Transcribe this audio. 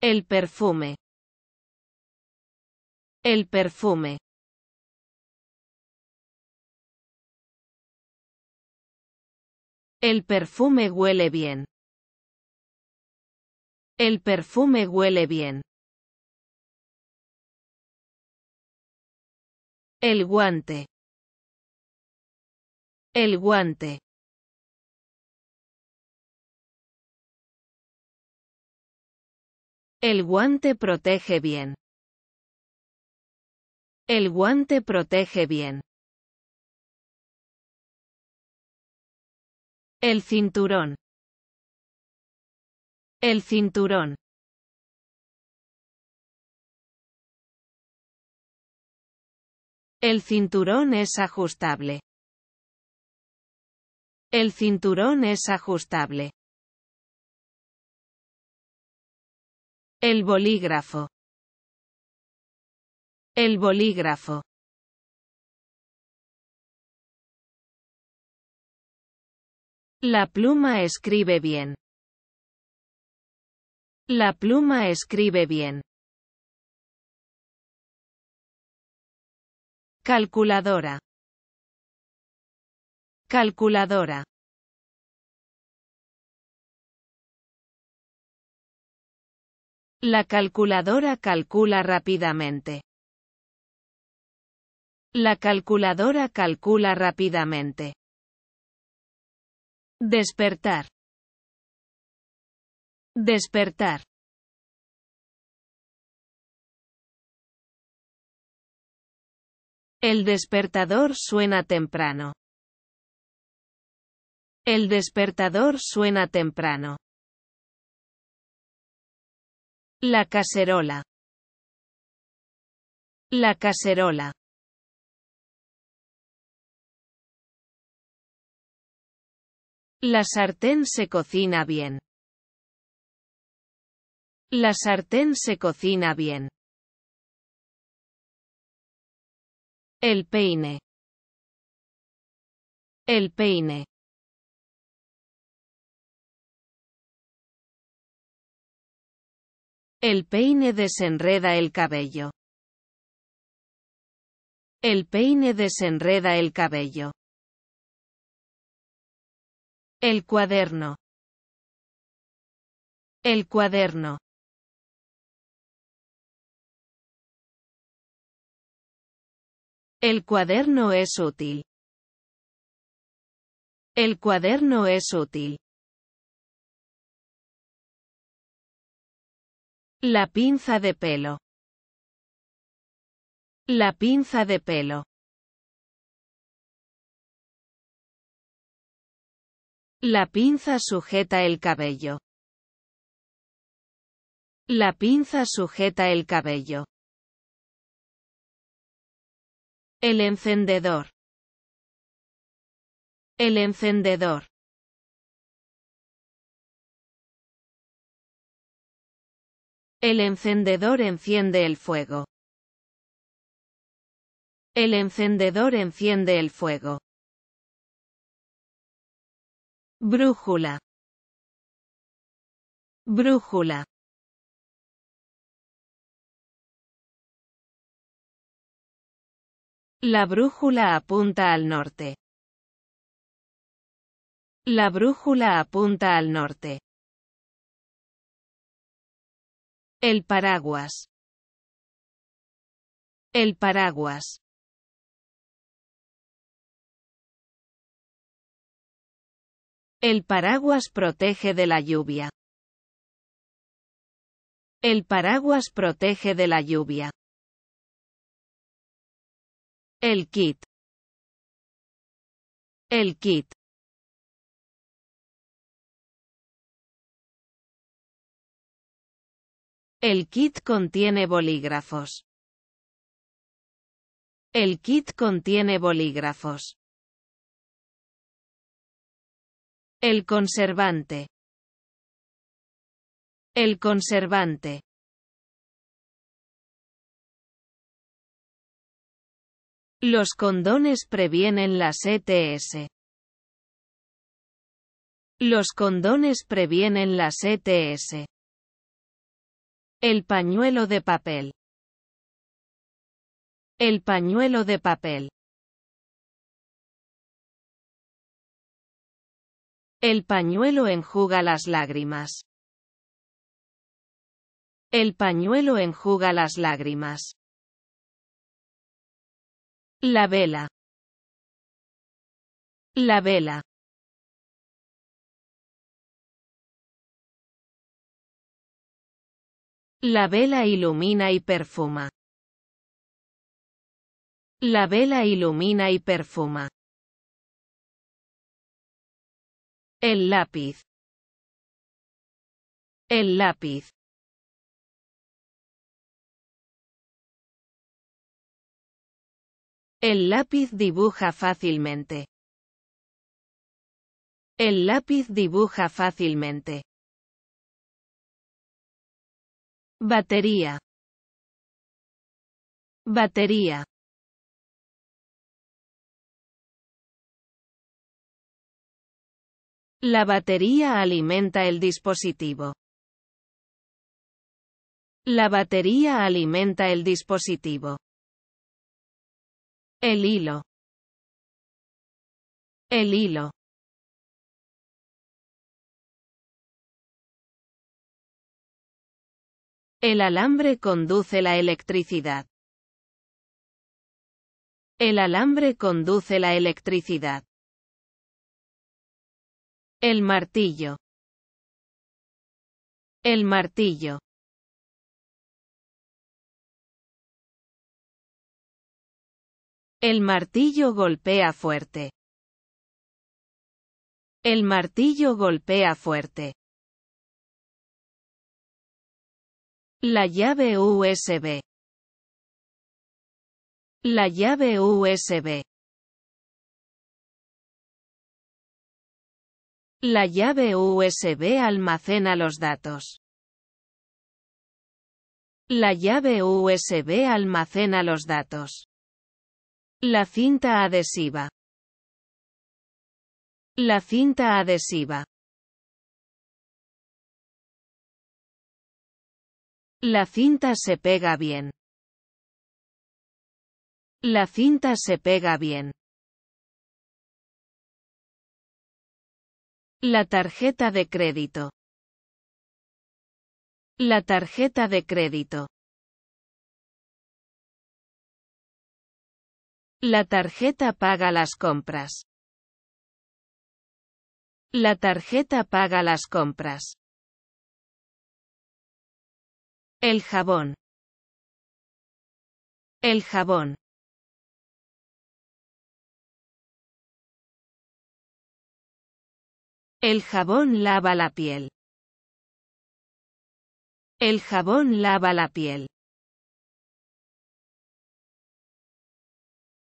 El perfume. El perfume. El perfume huele bien. El perfume huele bien. El guante. El guante. El guante protege bien. El guante protege bien. El cinturón. El cinturón. El cinturón es ajustable. El cinturón es ajustable. El bolígrafo. El bolígrafo. La pluma escribe bien. La pluma escribe bien. Calculadora. Calculadora. La calculadora calcula rápidamente. La calculadora calcula rápidamente. Despertar. Despertar. El despertador suena temprano. El despertador suena temprano. La cacerola. La cacerola. La sartén se cocina bien. La sartén se cocina bien. El peine. El peine. El peine desenreda el cabello. El peine desenreda el cabello. El cuaderno. El cuaderno. El cuaderno es útil. El cuaderno es útil. La pinza de pelo. La pinza de pelo. La pinza sujeta el cabello. La pinza sujeta el cabello. El encendedor. El encendedor. El encendedor enciende el fuego. El encendedor enciende el fuego. Brújula. Brújula. La brújula apunta al norte. La brújula apunta al norte. El paraguas. El paraguas. El paraguas protege de la lluvia. El paraguas protege de la lluvia. El kit. El kit. El kit contiene bolígrafos. El kit contiene bolígrafos. El conservante. El conservante. Los condones previenen las ETS. Los condones previenen las ETS. El pañuelo de papel. El pañuelo de papel. El pañuelo enjuga las lágrimas. El pañuelo enjuga las lágrimas. La vela. La vela. La vela ilumina y perfuma. La vela ilumina y perfuma. El lápiz. El lápiz. El lápiz dibuja fácilmente. El lápiz dibuja fácilmente. Batería. Batería. La batería alimenta el dispositivo. La batería alimenta el dispositivo. El hilo. El hilo. El alambre conduce la electricidad. El alambre conduce la electricidad. El martillo. El martillo. El martillo golpea fuerte. El martillo golpea fuerte. La llave USB. La llave USB. La llave USB almacena los datos. La llave USB almacena los datos. La cinta adhesiva. La cinta adhesiva. La cinta se pega bien. La cinta se pega bien. La tarjeta de crédito. La tarjeta de crédito. La tarjeta paga las compras. La tarjeta paga las compras. El jabón. El jabón. El jabón lava la piel. El jabón lava la piel.